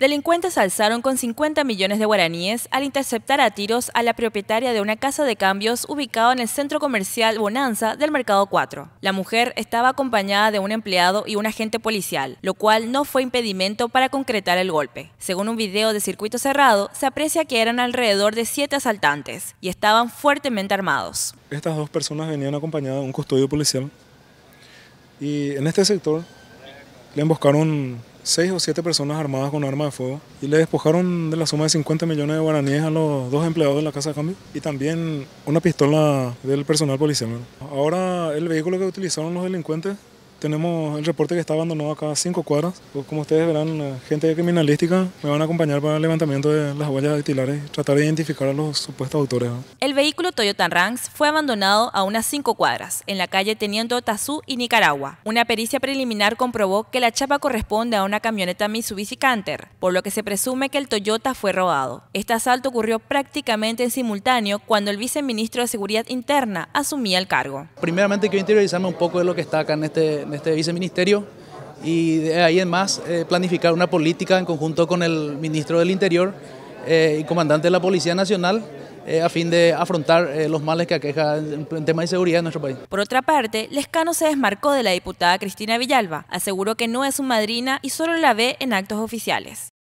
Delincuentes alzaron con 50 millones de guaraníes al interceptar a tiros a la propietaria de una casa de cambios ubicada en el centro comercial Bonanza del Mercado 4. La mujer estaba acompañada de un empleado y un agente policial, lo cual no fue impedimento para concretar el golpe. Según un video de circuito cerrado, se aprecia que eran alrededor de siete asaltantes y estaban fuertemente armados. Estas dos personas venían acompañadas de un custodio policial y en este sector le emboscaron seis o siete personas armadas con armas de fuego y le despojaron de la suma de 50 millones de guaraníes a los dos empleados de la casa de cambio y también una pistola del personal policial. Ahora el vehículo que utilizaron los delincuentes tenemos el reporte que está abandonado acá a cinco cuadras. Como ustedes verán, gente criminalística me van a acompañar para el levantamiento de las huellas dactilares y tratar de identificar a los supuestos autores. ¿ah? El vehículo Toyota Ranks fue abandonado a unas cinco cuadras, en la calle Teniendo Tazú y Nicaragua. Una pericia preliminar comprobó que la chapa corresponde a una camioneta Mitsubishi Canter, por lo que se presume que el Toyota fue robado. Este asalto ocurrió prácticamente en simultáneo cuando el viceministro de Seguridad Interna asumía el cargo. Primeramente quiero interiorizarme un poco de lo que está acá en este este viceministerio y de ahí en más eh, planificar una política en conjunto con el ministro del Interior eh, y comandante de la Policía Nacional eh, a fin de afrontar los males que aquejan en, tema de seguridad en nuestro país. Por otra parte, Lescano se desmarcó de la diputada Cristina Villalba, aseguró que no es su madrina y solo la ve en actos oficiales.